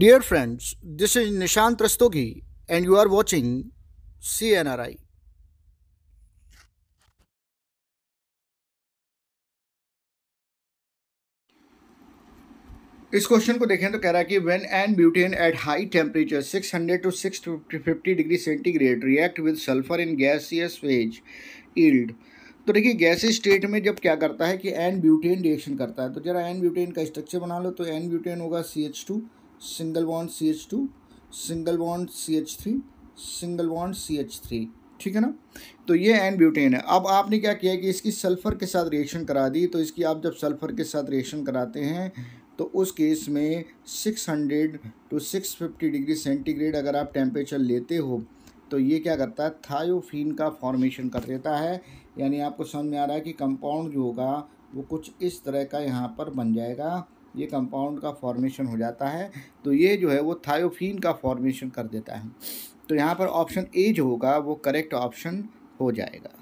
dear friends this is Nishant Rastogi and you are watching C N R I इस question को देखें तो कह रहा है कि when n butane at high temperature 600 to fifty degree centigrade react with sulphur in gaseous phase yield तो देखिए गैसी स्टेट में जब क्या करता है कि एन ब्यूटेन रिएक्शन करता है तो जरा एन ब्यूटेन का स्ट्रक्चर बना लो तो एन ब्यूटेन होगा C H two single bond C H two single bond C H three single bond C H three ठीक है ना तो ये एन ब्यूटेन है अब आपने क्या किया कि इसकी सल्फ़र के साथ रिएक्शन करा दी तो इसकी आप जब सल्फ़र के साथ रिएक्शन कराते हैं तो उस केस में 600 टू 650 डिग्री सेंटीग्रेड अगर आप टेम्परेचर लेते हो तो ये क्या करता है थायोफिन का फॉर्मेशन कर देता है यानी आपको समझ में आ रहा है कि कंपाउंड जो होगा वो कुछ इस तरह का यहाँ पर बन जाएगा ये कंपाउंड का फॉर्मेशन हो जाता है तो ये जो है वो थायोफिन का फॉर्मेशन कर देता है तो यहाँ पर ऑप्शन ए जो होगा वो करेक्ट ऑप्शन हो जाएगा